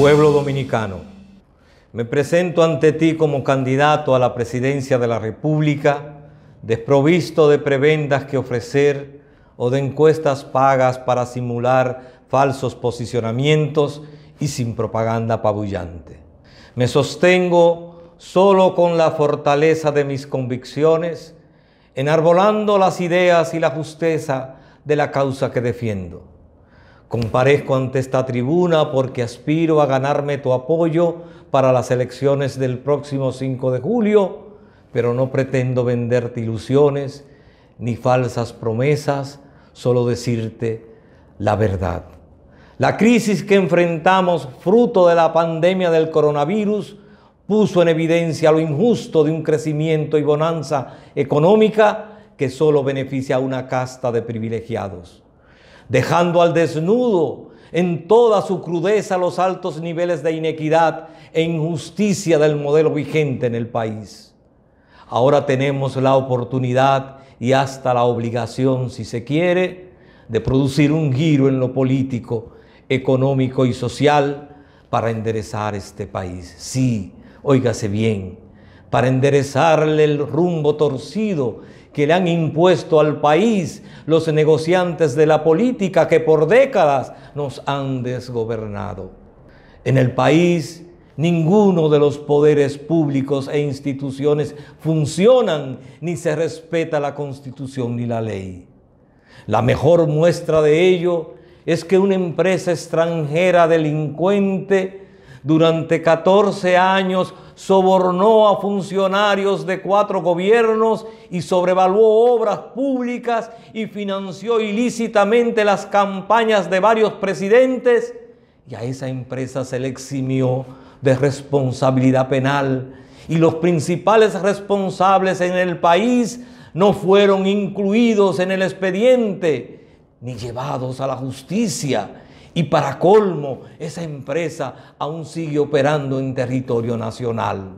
Pueblo dominicano, me presento ante ti como candidato a la presidencia de la República, desprovisto de prebendas que ofrecer o de encuestas pagas para simular falsos posicionamientos y sin propaganda apabullante. Me sostengo solo con la fortaleza de mis convicciones, enarbolando las ideas y la justeza de la causa que defiendo. Comparezco ante esta tribuna porque aspiro a ganarme tu apoyo para las elecciones del próximo 5 de julio, pero no pretendo venderte ilusiones ni falsas promesas, solo decirte la verdad. La crisis que enfrentamos fruto de la pandemia del coronavirus puso en evidencia lo injusto de un crecimiento y bonanza económica que solo beneficia a una casta de privilegiados dejando al desnudo en toda su crudeza los altos niveles de inequidad e injusticia del modelo vigente en el país. Ahora tenemos la oportunidad y hasta la obligación, si se quiere, de producir un giro en lo político, económico y social para enderezar este país. Sí, óigase bien, para enderezarle el rumbo torcido que le han impuesto al país los negociantes de la política que por décadas nos han desgobernado. En el país, ninguno de los poderes públicos e instituciones funcionan ni se respeta la constitución ni la ley. La mejor muestra de ello es que una empresa extranjera delincuente durante 14 años sobornó a funcionarios de cuatro gobiernos y sobrevaluó obras públicas y financió ilícitamente las campañas de varios presidentes y a esa empresa se le eximió de responsabilidad penal. Y los principales responsables en el país no fueron incluidos en el expediente ni llevados a la justicia. Y para colmo, esa empresa aún sigue operando en territorio nacional.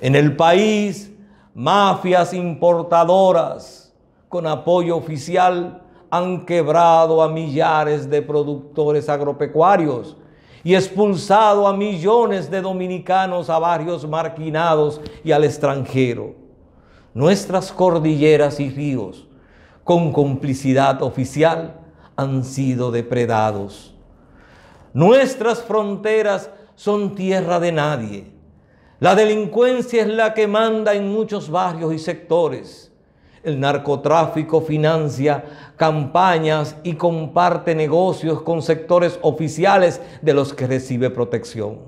En el país, mafias importadoras con apoyo oficial han quebrado a millares de productores agropecuarios y expulsado a millones de dominicanos a barrios marquinados y al extranjero. Nuestras cordilleras y ríos, con complicidad oficial, han sido depredados. Nuestras fronteras son tierra de nadie. La delincuencia es la que manda en muchos barrios y sectores. El narcotráfico financia campañas y comparte negocios con sectores oficiales de los que recibe protección.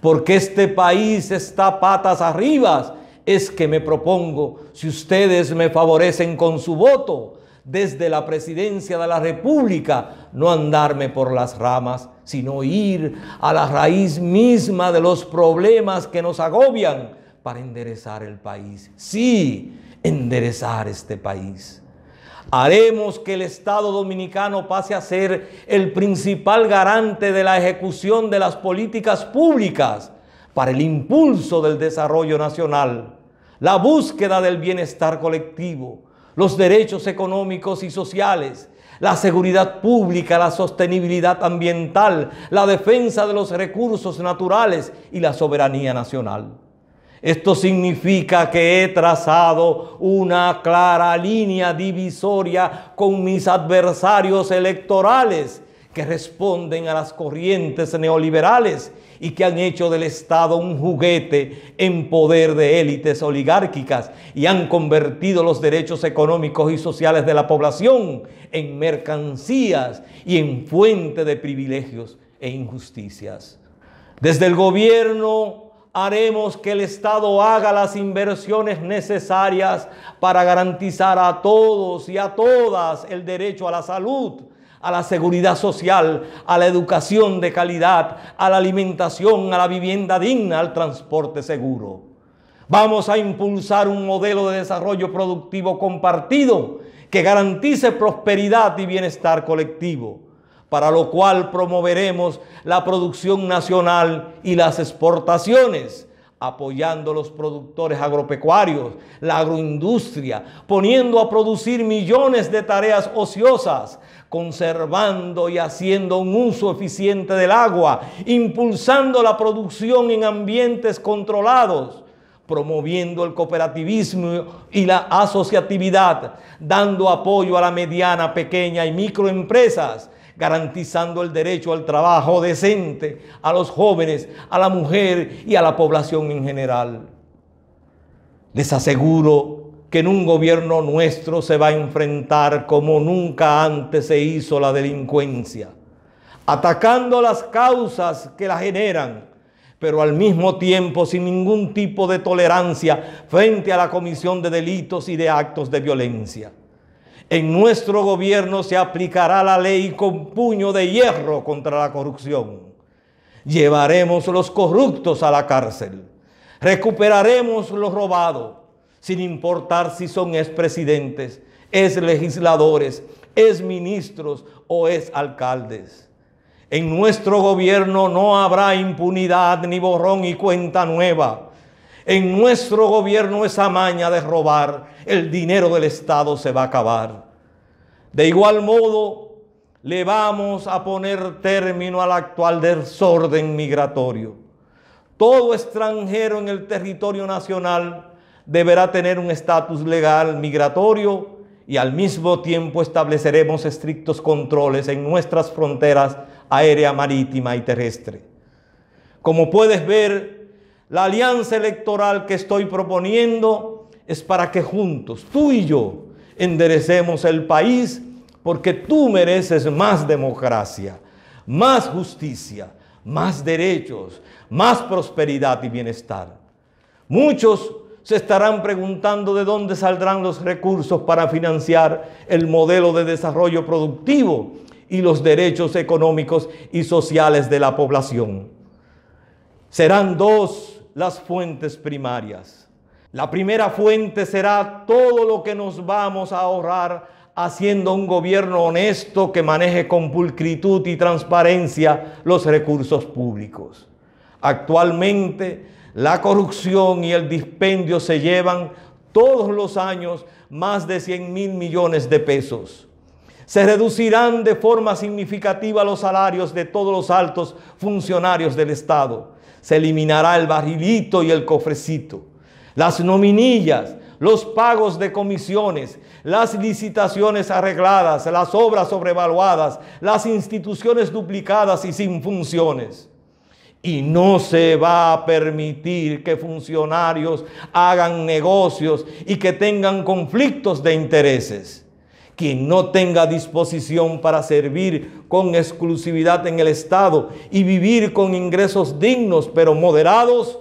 Porque este país está patas arriba, es que me propongo, si ustedes me favorecen con su voto, desde la presidencia de la República, no andarme por las ramas, sino ir a la raíz misma de los problemas que nos agobian para enderezar el país. Sí, enderezar este país. Haremos que el Estado dominicano pase a ser el principal garante de la ejecución de las políticas públicas para el impulso del desarrollo nacional, la búsqueda del bienestar colectivo, los derechos económicos y sociales, la seguridad pública, la sostenibilidad ambiental, la defensa de los recursos naturales y la soberanía nacional. Esto significa que he trazado una clara línea divisoria con mis adversarios electorales que responden a las corrientes neoliberales y que han hecho del Estado un juguete en poder de élites oligárquicas y han convertido los derechos económicos y sociales de la población en mercancías y en fuente de privilegios e injusticias. Desde el gobierno haremos que el Estado haga las inversiones necesarias para garantizar a todos y a todas el derecho a la salud, a la seguridad social, a la educación de calidad, a la alimentación, a la vivienda digna, al transporte seguro. Vamos a impulsar un modelo de desarrollo productivo compartido que garantice prosperidad y bienestar colectivo, para lo cual promoveremos la producción nacional y las exportaciones, apoyando a los productores agropecuarios, la agroindustria, poniendo a producir millones de tareas ociosas, conservando y haciendo un uso eficiente del agua, impulsando la producción en ambientes controlados, promoviendo el cooperativismo y la asociatividad, dando apoyo a la mediana, pequeña y microempresas, garantizando el derecho al trabajo decente a los jóvenes, a la mujer y a la población en general. Les aseguro que en un gobierno nuestro se va a enfrentar como nunca antes se hizo la delincuencia, atacando las causas que la generan, pero al mismo tiempo sin ningún tipo de tolerancia frente a la comisión de delitos y de actos de violencia. En nuestro gobierno se aplicará la ley con puño de hierro contra la corrupción. Llevaremos los corruptos a la cárcel. Recuperaremos los robados, sin importar si son expresidentes, es legisladores, es ministros o es alcaldes. En nuestro gobierno no habrá impunidad ni borrón y cuenta nueva. En nuestro gobierno esa maña de robar el dinero del Estado se va a acabar. De igual modo, le vamos a poner término al actual desorden migratorio. Todo extranjero en el territorio nacional deberá tener un estatus legal migratorio y al mismo tiempo estableceremos estrictos controles en nuestras fronteras aérea, marítima y terrestre. Como puedes ver, la alianza electoral que estoy proponiendo es para que juntos, tú y yo, enderecemos el país porque tú mereces más democracia, más justicia, más derechos, más prosperidad y bienestar. Muchos se estarán preguntando de dónde saldrán los recursos para financiar el modelo de desarrollo productivo y los derechos económicos y sociales de la población. Serán dos las fuentes primarias. La primera fuente será todo lo que nos vamos a ahorrar haciendo un gobierno honesto que maneje con pulcritud y transparencia los recursos públicos. Actualmente la corrupción y el dispendio se llevan todos los años más de 100 mil millones de pesos. Se reducirán de forma significativa los salarios de todos los altos funcionarios del Estado se eliminará el barrilito y el cofrecito, las nominillas, los pagos de comisiones, las licitaciones arregladas, las obras sobrevaluadas, las instituciones duplicadas y sin funciones. Y no se va a permitir que funcionarios hagan negocios y que tengan conflictos de intereses. Quien no tenga disposición para servir con exclusividad en el Estado y vivir con ingresos dignos pero moderados,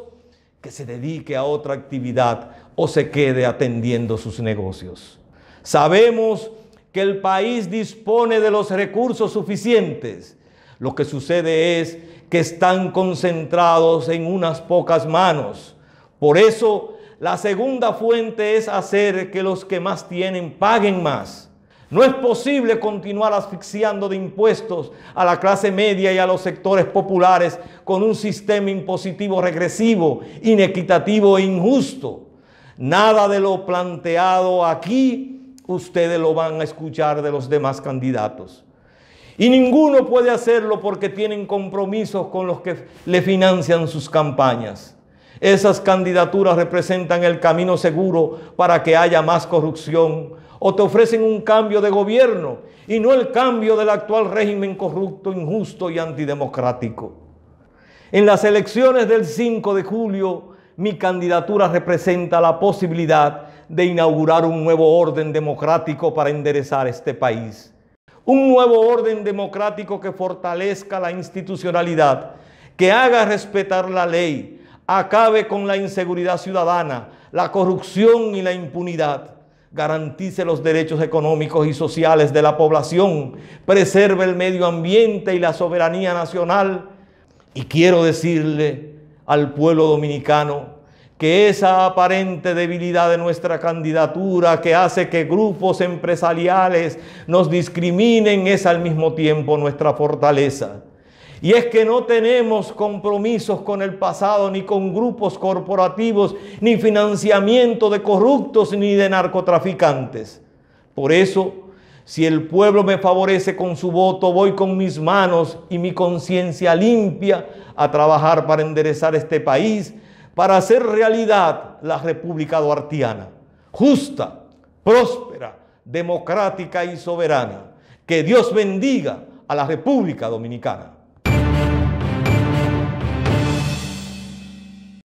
que se dedique a otra actividad o se quede atendiendo sus negocios. Sabemos que el país dispone de los recursos suficientes. Lo que sucede es que están concentrados en unas pocas manos. Por eso, la segunda fuente es hacer que los que más tienen paguen más. No es posible continuar asfixiando de impuestos a la clase media y a los sectores populares con un sistema impositivo regresivo, inequitativo e injusto. Nada de lo planteado aquí ustedes lo van a escuchar de los demás candidatos. Y ninguno puede hacerlo porque tienen compromisos con los que le financian sus campañas. Esas candidaturas representan el camino seguro para que haya más corrupción, o te ofrecen un cambio de gobierno y no el cambio del actual régimen corrupto, injusto y antidemocrático. En las elecciones del 5 de julio, mi candidatura representa la posibilidad de inaugurar un nuevo orden democrático para enderezar este país. Un nuevo orden democrático que fortalezca la institucionalidad, que haga respetar la ley, acabe con la inseguridad ciudadana, la corrupción y la impunidad garantice los derechos económicos y sociales de la población, preserve el medio ambiente y la soberanía nacional. Y quiero decirle al pueblo dominicano que esa aparente debilidad de nuestra candidatura que hace que grupos empresariales nos discriminen es al mismo tiempo nuestra fortaleza. Y es que no tenemos compromisos con el pasado, ni con grupos corporativos, ni financiamiento de corruptos, ni de narcotraficantes. Por eso, si el pueblo me favorece con su voto, voy con mis manos y mi conciencia limpia a trabajar para enderezar este país, para hacer realidad la República Duartiana, justa, próspera, democrática y soberana. Que Dios bendiga a la República Dominicana.